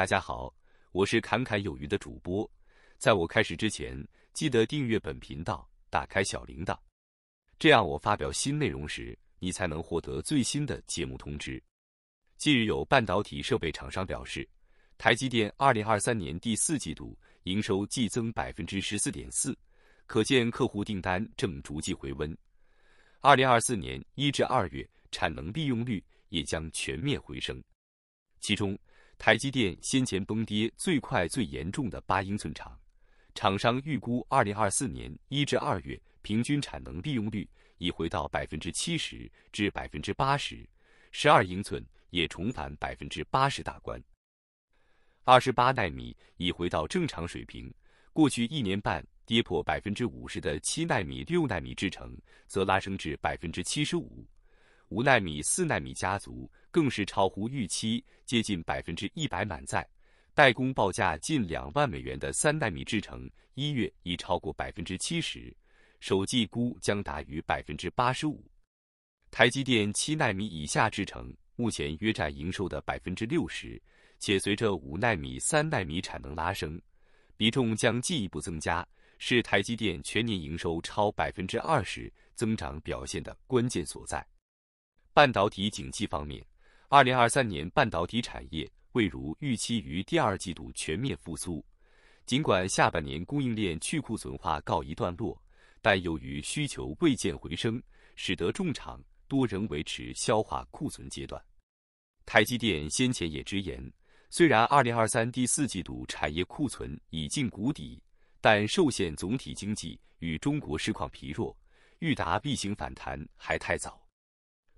大家好，我是侃侃有余的主播。在我开始之前，记得订阅本频道，打开小铃铛，这样我发表新内容时，你才能获得最新的节目通知。近日有半导体设备厂商表示，台积电2023年第四季度营收季增百分之十四点四，可见客户订单正逐季回温。2024年一至二月产能利用率也将全面回升，其中。台积电先前崩跌最快最严重的八英寸厂，厂商预估二零二四年一至二月平均产能利用率已回到百分之七十至百分之八十，十二英寸也重返百分之八十大关，二十八纳米已回到正常水平。过去一年半跌破百分之五十的七纳米、六纳米制程，则拉升至百分之七十五。五纳米、四纳米家族更是超乎预期，接近百分之一百满载。代工报价近两万美元的三纳米制程，一月已超过百分之七十，首季估将达于百分之八十五。台积电七纳米以下制程目前约占营收的百分之六十，且随着五纳米、三纳米产能拉升，比重将进一步增加，是台积电全年营收超百分之二十增长表现的关键所在。半导体景气方面，二零二三年半导体产业未如预期于第二季度全面复苏。尽管下半年供应链去库存化告一段落，但由于需求未见回升，使得重厂多仍维持消化库存阶段。台积电先前也直言，虽然二零二三第四季度产业库存已近谷底，但受限总体经济与中国市况疲弱，欲达 B 型反弹还太早。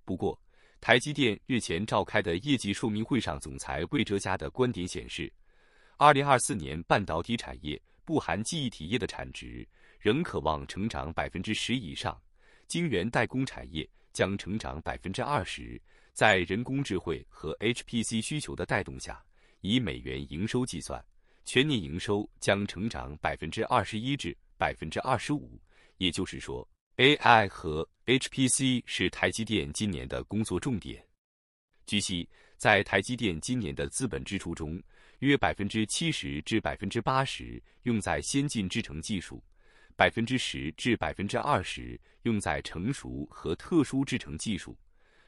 不过，台积电日前召开的业绩说明会上，总裁魏哲嘉的观点显示，二零二四年半导体产业（不含记忆体业）的产值仍渴望成长百分之十以上，晶圆代工产业将成长百分之二十。在人工智慧和 HPC 需求的带动下，以美元营收计算，全年营收将成长百分之二十一至百分之二十五，也就是说。AI 和 HPC 是台积电今年的工作重点。据悉，在台积电今年的资本支出中，约百分之七十至百分之八十用在先进制程技术，百分之十至百分之二十用在成熟和特殊制程技术，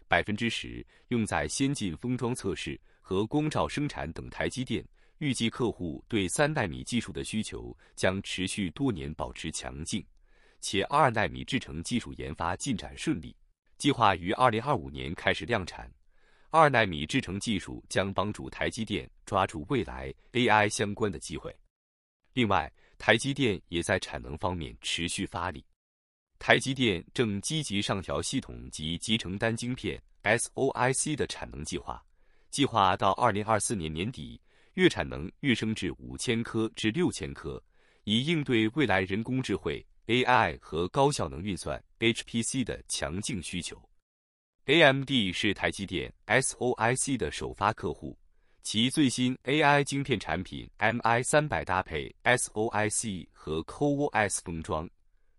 百分之十用在先进封装测试和光照生产等。台积电预计，客户对三纳米技术的需求将持续多年保持强劲。且二纳米制程技术研发进展顺利，计划于二零二五年开始量产。二纳米制程技术将帮助台积电抓住未来 AI 相关的机会。另外，台积电也在产能方面持续发力。台积电正积极上调系统及集成单晶片 （SOIC） 的产能计划，计划到二零二四年年底，月产能跃升至五千颗至六千颗，以应对未来人工智慧 AI 和高效能运算 HPC 的强劲需求，AMD 是台积电 SOIC 的首发客户，其最新 AI 晶片产品 MI 三百搭配 SOIC 和 CoOS 封装。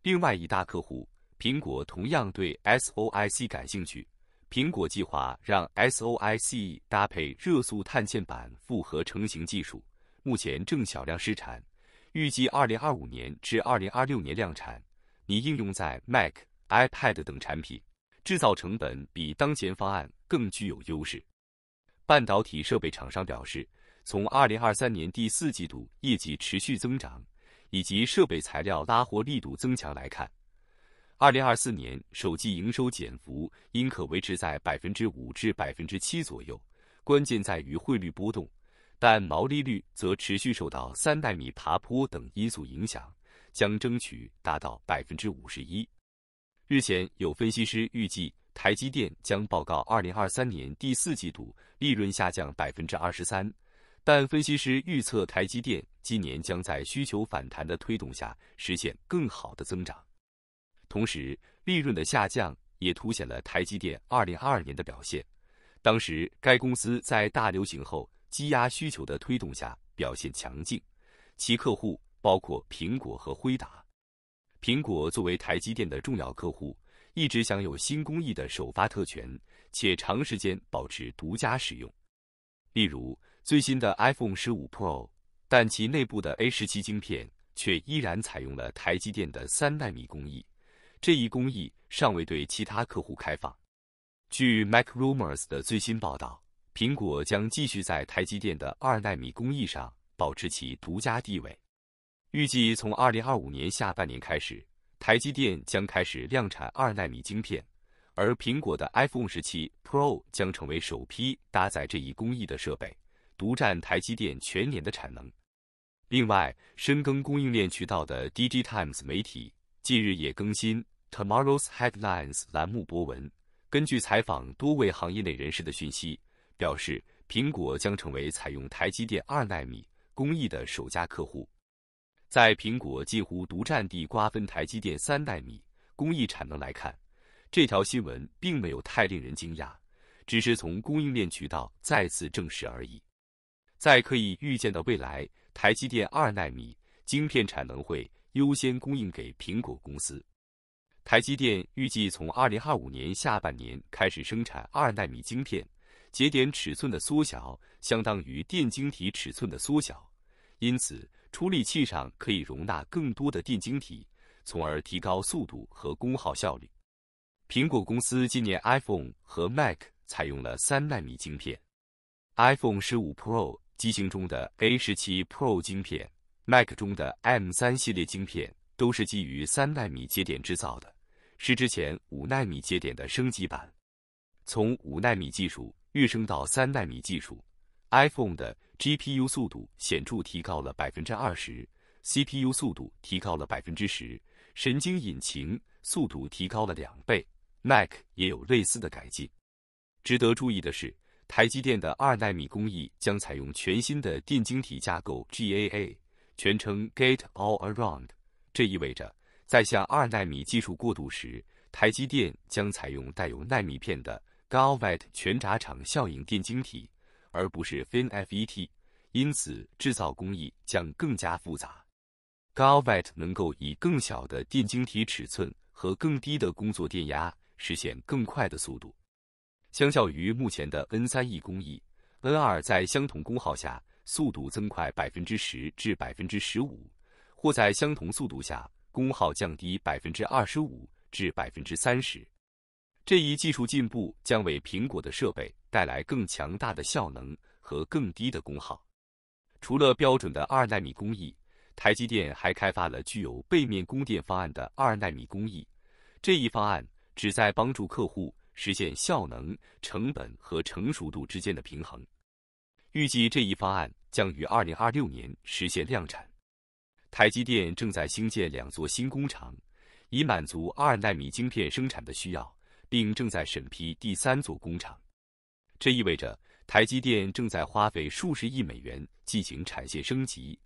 另外一大客户苹果同样对 SOIC 感兴趣，苹果计划让 SOIC 搭配热塑碳纤板复合成型技术，目前正小量试产。预计二零二五年至二零二六年量产，拟应用在 Mac、iPad 等产品，制造成本比当前方案更具有优势。半导体设备厂商表示，从二零二三年第四季度业绩持续增长，以及设备材料拉货力度增强来看，二零二四年手机营收减幅应可维持在百分之五至百分之七左右，关键在于汇率波动。但毛利率则持续受到三代米爬坡等因素影响，将争取达到百分之五十一。日前有分析师预计，台积电将报告二零二三年第四季度利润下降百分之二十三。但分析师预测，台积电今年将在需求反弹的推动下实现更好的增长。同时，利润的下降也凸显了台积电二零二二年的表现。当时，该公司在大流行后。积压需求的推动下表现强劲，其客户包括苹果和辉达。苹果作为台积电的重要客户，一直享有新工艺的首发特权，且长时间保持独家使用。例如，最新的 iPhone 十五 Pro，但其内部的 A 十七晶片却依然采用了台积电的三纳米工艺，这一工艺尚未对其他客户开放。据 MacRumors 的最新报道。苹果将继续在台积电的二纳米工艺上保持其独家地位。预计从二零二五年下半年开始，台积电将开始量产二纳米晶片，而苹果的 iPhone 十七 Pro 将成为首批搭载这一工艺的设备，独占台积电全年的产能。另外，深耕供应链渠道的 Dg Times 媒体近日也更新 Tomorrow's Headlines 栏目博文，根据采访多位行业内人士的讯息。表示，苹果将成为采用台积电二纳米工艺的首家客户。在苹果几乎独占地瓜分台积电三纳米工艺产能来看，这条新闻并没有太令人惊讶，只是从供应链渠道再次证实而已。在可以预见的未来，台积电二纳米晶片产能会优先供应给苹果公司。台积电预计从二零二五年下半年开始生产二纳米晶片。节点尺寸的缩小相当于电晶体尺寸的缩小，因此处理器上可以容纳更多的电晶体，从而提高速度和功耗效率。苹果公司今年 iPhone 和 Mac 采用了三纳米晶片，iPhone 十五 Pro 机型中的 A 十七 Pro 晶片，Mac 中的 M 三系列晶片都是基于三纳米节点制造的，是之前五纳米节点的升级版。从五纳米技术。跃升到三纳米技术，iPhone 的 GPU 速度显著提高了百分之二十，CPU 速度提高了百分之十，神经引擎速度提高了两倍。Mac 也有类似的改进。值得注意的是，台积电的二纳米工艺将采用全新的电晶体架构 GAA，全称 Gate All Around，这意味着在向二纳米技术过渡时，台积电将采用带有纳米片的。g a l v e t 全闸场效应电晶体，而不是 FinFET，因此制造工艺将更加复杂。g a l v e t 能够以更小的电晶体尺寸和更低的工作电压实现更快的速度。相较于目前的 N 三 E 工艺，N 二在相同功耗下速度增快百分之十至百分之十五，或在相同速度下功耗降低百分之二十五至百分之三十。这一技术进步将为苹果的设备带来更强大的效能和更低的功耗。除了标准的二纳米工艺，台积电还开发了具有背面供电方案的二纳米工艺。这一方案旨在帮助客户实现效能、成本和成熟度之间的平衡。预计这一方案将于二零二六年实现量产。台积电正在兴建两座新工厂，以满足二纳米晶片生产的需要。并正在审批第三座工厂，这意味着台积电正在花费数十亿美元进行产线升级，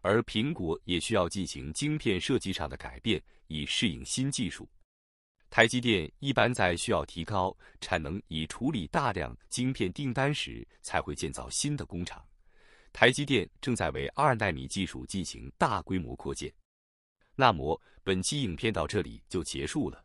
而苹果也需要进行晶片设计上的改变以适应新技术。台积电一般在需要提高产能以处理大量晶片订单时才会建造新的工厂。台积电正在为二纳米技术进行大规模扩建。那么，本期影片到这里就结束了。